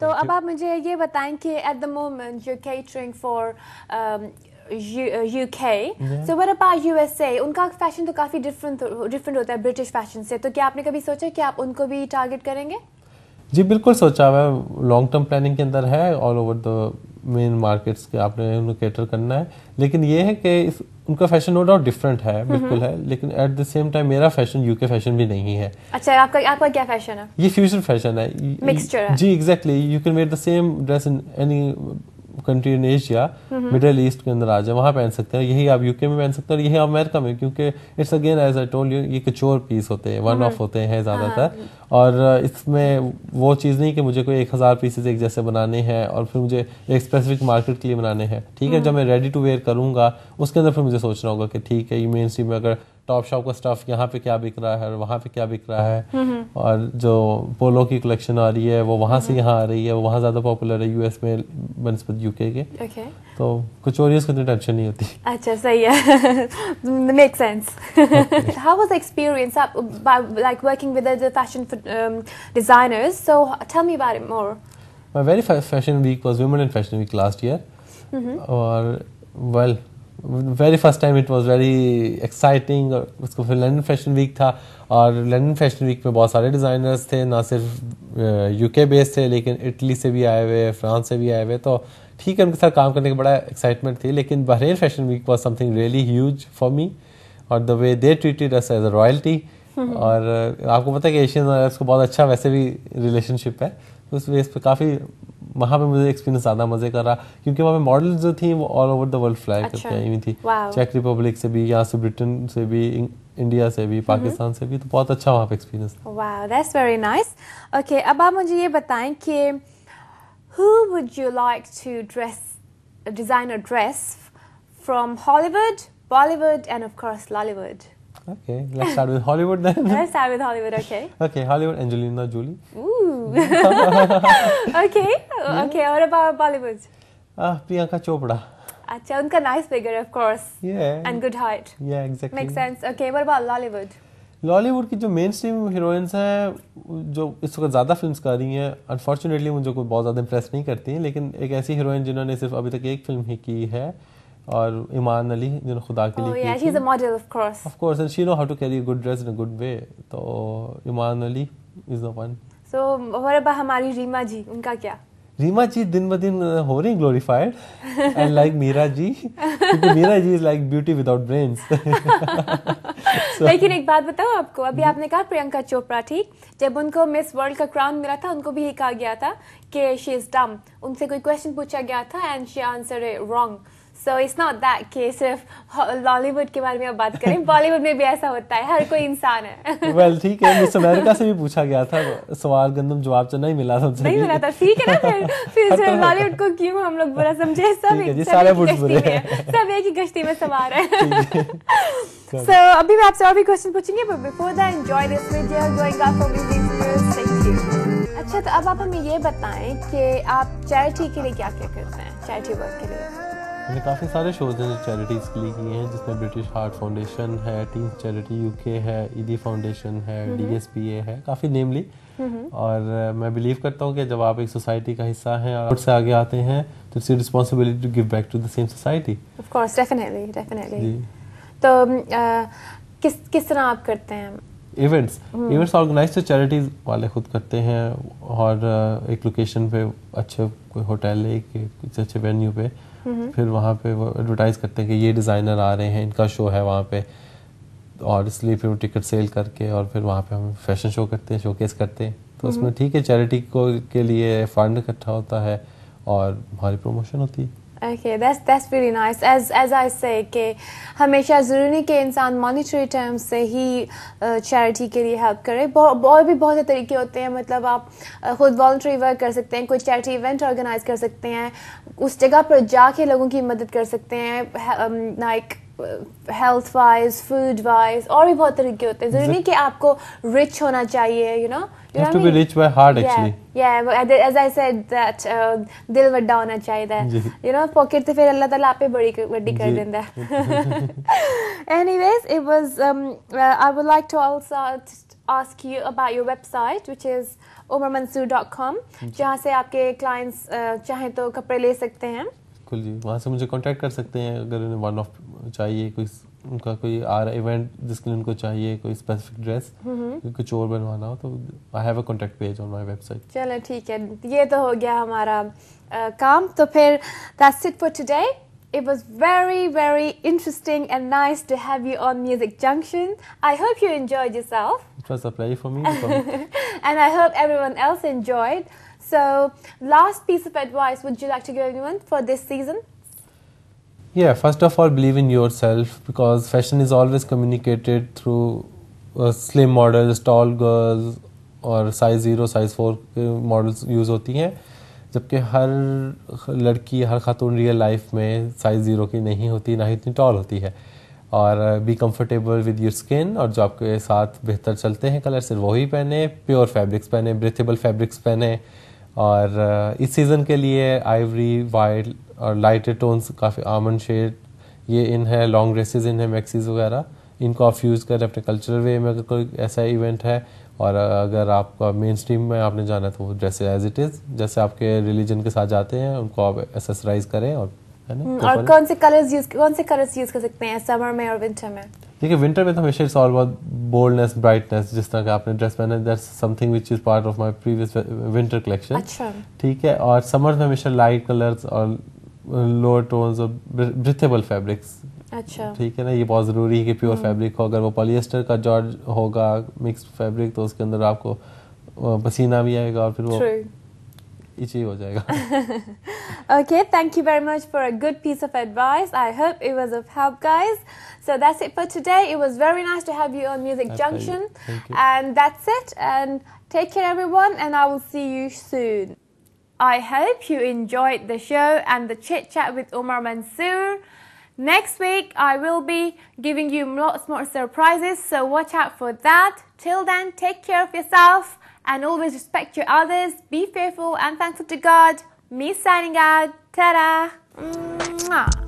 तो अब आप मुझे ये बताएं कि at the moment you catering for UK so where about a उनका फैशन तो काफ़ी डिफरेंट डिफरेंट होता है ब्रिटिश फैशन से तो क्या आपने कभी सोचा कि आप उनको भी टारगेट करेंगे जी बिल्कुल सोचा हुआ है लॉन्ग टर्म प्लानिंग के अंदर है all over the main markets के आपने उन्हें कैटर करना है लेकिन ये है कि इस उनका फैशन नो डाउट डिफरेंट है बिल्कुल है लेकिन एट द सेम टाइम मेरा फैशन यूके फैशन भी नहीं है अच्छा आपका आपका क्या फैशन है ये फ्यूजन फैशन है मिक्सचर है जी exactly you can wear the same dress in any country in Asia Middle East के अंदर आ जाए वहाँ पहन सकते हैं यही आप यूके में पहन सकते हैं और यही अमेरिका में क्योंकि it's again as I told you ये कचोर पीस होते हैं वन ऑफ mm-hmm. होते हैं ज़्यादातर हाँ, हाँ। और इसमें वो चीज़ नहीं कि मुझे कोई एक हज़ार पीसेज एक जैसे बनाने हैं और फिर मुझे एक स्पेसिफिक मार्केट के लिए बनाने हैं ठीक है जब mm-hmm. मैं रेडी टू वेयर करूँगा उसके अंदर फिर मुझे सोचना होगा कि ठीक है ये मेन स्ट्रीम में अगर टॉप शॉप का स्टाफ यहाँ पे क्या बिक रहा है और वहाँ पे क्या बिक रहा है हम्म, हम्म। और जो पोलो की कलेक्शन आ रही है वो वहाँ से हम्म। यहाँ आ रही है वो वहाँ ज़्यादा पॉपुलर है यूएस में बनस्पत यूके के तो कुछ और इतनी टेंशन नहीं होती अच्छा सही है make sense how was experience आप like working with the fashion designers so tell me about it more my very fashion week was women in fashion week last year और well well, very first time it was very exciting उसको फिर London fashion week था और London fashion week में बहुत सारे designers थे ना सिर्फ यूके बेस्ड थे लेकिन इटली से भी आए हुए फ्रांस से भी आए हुए तो ठीक है उनके साथ काम करने की बड़ा एक्साइटमेंट थी लेकिन Bahrain fashion week was something really huge for me और the way they treated us as a royalty और आपको पता है कि एशियन और को बहुत अच्छा वैसे भी रिलेशनशिप है उस इस बेस पे काफ़ी वहाँ पे मुझे एक्सपीरियंस ज़्यादा मज़े कर रहा क्योंकि वहाँ पे मॉडल्स जो थी वो all over the world fly करके आई हुई थी चेक रिपब्लिक से भी यहाँ से ब्रिटेन से भी इंडिया से भी पाकिस्तान mm-hmm। से भी तो बहुत अच्छा वहाँ पे एक्सपीरियंस वाह दैट्स वेरी नाइस ओके अब आप मुझे ये बताएं कि who would you like to dress design a dress from Hollywood Bollywood and of course Lollywood Okay, let's start with Hollywood then. let's start with Hollywood, okay. Okay, Hollywood, Angelina Jolie. Ooh. okay, yeah. okay, what about Bollywood? Uh, Priyanka Chopra. Acha, unka nice figure, of course. Yeah. And good height. Yeah, exactly. Makes sense. Okay, what about Lollywood? Lollywood की जो main stream heroines हैं जो इस वक्त ज़्यादा films कर रही हैं अनफॉर्चुनेटली मुझे कोई बहुत ज़्यादा इंप्रेस नहीं करती हैं लेकिन एक ऐसी हीरोइन जिन्होंने सिर्फ अभी तक एक फिल्म ही की है और ईमान अली जिन्होंने खुदा के लिए oh, yeah, she's a model of course of course and she know how to तो Iman Ali is the one so what about हमारी रीमा जी उनका क्या रीमा जी दिन ब दिन uh, हो रही glorified and like Meera ji क्योंकि Meera ji is like beauty without brains लेकिन एक बात बताओ आपको अभी हम्म। आपने कहा प्रियंका चोपड़ा ठीक जब उनको मिस वर्ल्ड का क्राउन मिला था उनको भी ये कहा गया था कि शी इज डम उनसे कोई क्वेश्चन पूछा गया था and she answer wrong so it's not that कि सिर्फ लॉलीवुड के बारे में बात करें बॉलीवुड में भी ऐसा होता है हर कोई इंसान है वेल ठीक है मिस अमेरिका से भी पूछा गया था सवाल गंदम जवाब तो नहीं मिला था नहीं मिला था ठीक है ना फिर फिर बॉलीवुड तो- को क्यों हम लोग बुरा समझे सब एक सारे बुरे सब एक ही गश्ती में सवार है सो अभी मैं आपसे और भी क्वेश्चन पूछेंगे but before that enjoy this video going up for music अच्छा तो अब आप हमें ये बताएं कि आप चैरिटी के लिए क्या क्या करते हैं चैरिटी वर्क के लिए मैंने काफ़ी सारे शोज़ हैं जो चैरिटीज़ के लिए किए हैं जिसमें ब्रिटिश हार्ट फाउंडेशन है टीम चैरिटी यूके है ईदी e फाउंडेशन है डीएसपीए है काफ़ी नेमली और मैं बिलीव करता हूँ कि जब आप एक सोसाइटी का हिस्सा हैं और से आगे आते हैं तो it's responsibility to give back to the same society of course definitely definitely तो uh, किस किस तरह आप करते हैं इवेंट्स इवेंट्स ऑर्गेनाइज तो चैरिटीज वाले खुद करते हैं और uh, एक लोकेशन पे अच्छे कोई होटल एक कुछ अच्छे वेन्यू पे फिर वहाँ पे वो एडवर्टाइज करते हैं कि ये डिज़ाइनर आ रहे हैं इनका शो है वहाँ पे और इसलिए फिर टिकट सेल करके और फिर वहाँ पे हम फैशन शो करते हैं शोकेस करते हैं तो उसमें ठीक है चैरिटी को के लिए फंड इकट्ठा होता है और हमारी प्रमोशन होती है okay that's that's very nice as as I say कि हमेशा ज़रूरी नहीं कि इंसान मॉनिटरी टर्म से ही चैरिटी के लिए हेल्प करे और भी बहुत से तरीके होते हैं मतलब आप खुद वॉल्ट्री वर्क कर सकते हैं कोई चैरिटी इवेंट ऑर्गेनाइज कर सकते हैं उस जगह पर जाके लोगों की मदद कर सकते हैं like health wise food wise और भी बहुत तरह के होते हैं जरूरी नहीं कि आपको रिच होना चाहिए you know You have to be rich by heart actually. Yeah, yeah, as I said that uh, दिल बड़ा होना चाहिए You know pocket तो फिर अल्लाह ताला आप पे बड़ी बड़ी कर देता है. Anyways, it was um, uh, I would like to also ask you about your website which is umarmansur.com जहाँ से आपके clients uh, चाहें तो कपड़े ले सकते हैं बिल्कुल जी वहाँ से मुझे कांटेक्ट कर सकते हैं अगर उन्हें वन ऑफ चाहिए कोई उनका कोई आ रहा इवेंट जिसके लिए उनको चाहिए कोई स्पेसिफिक ड्रेस कुछ और बनवाना हो तो I have a contact page on my website चलो ठीक है ये तो हो गया हमारा uh, काम तो फिर that's it for today It was very, very interesting and nice to have you on Music Junction. I hope you enjoyed yourself. It was a pleasure for me. and I hope everyone else enjoyed. So, last piece of advice would you like to give anyone for this season? yeah first of all believe in yourself because fashion is always communicated through uh, slim models tall girls और size zero size four models use होती हैं जबकि हर लड़की हर खातून real life में size zero की नहीं होती ना ही इतनी टॉल होती है और be comfortable with your skin और जो आपके साथ बेहतर चलते हैं कलर सिर्फ वही पहने प्योर फैब्रिक्स पहने ब्रेथेबल फैब्रिक्स पहने और uh, इस सीज़न के लिए आइवरी वाइट और लाइटर टोन्स काफ़ी आमंड शेड ये इन है लॉन्ग ड्रेसेस इन है मैक्सीज वगैरह इनको आप यूज़ करें अपने कल्चरल वे में अगर कोई ऐसा इवेंट है और अगर आपका मेन स्ट्रीम में आपने जाना है तो वो ड्रेसेज एज इट इज़ जैसे आपके रिलीजन के साथ जाते हैं उनको आप एक्सेसराइज करें और हम्म, तो और कौन से कलर्स यूज कौन से कलर्स यूज कर सकते हैं समर में और विंटर में देखिए विंटर में तो हमेशा it's all about boldness brightness जिस तरह का आपने ड्रेस पहना that's something which is part of my previous winter collection अच्छा ठीक है और समर में हमेशा लाइट कलर्स और लोअर टोन्स और ब्रिथेबल फैब्रिक्स अच्छा ठीक है ना ये बहुत ज़रूरी है कि प्योर फैब्रिक हो अगर वो पॉलिएस्टर का जॉर्ज होगा मिक्स फैब्रिक तो उसके अंदर आपको पसीना भी आएगा और फिर वो itchy हो जाएगा. okay, thank you very much for a good piece of advice. I hope it was of help, guys. So that's it for today. It was very nice to have you on Music I Junction. And that's it. And take care, everyone. And I will see you soon. I hope you enjoyed the show and the chit chat with Omar Mansoor. Next week, I will be giving you lots more surprises, so watch out for that. Till then, take care of yourself and always respect your others. Be faithful and thankful to God. Me signing out. Ta da! Mwah.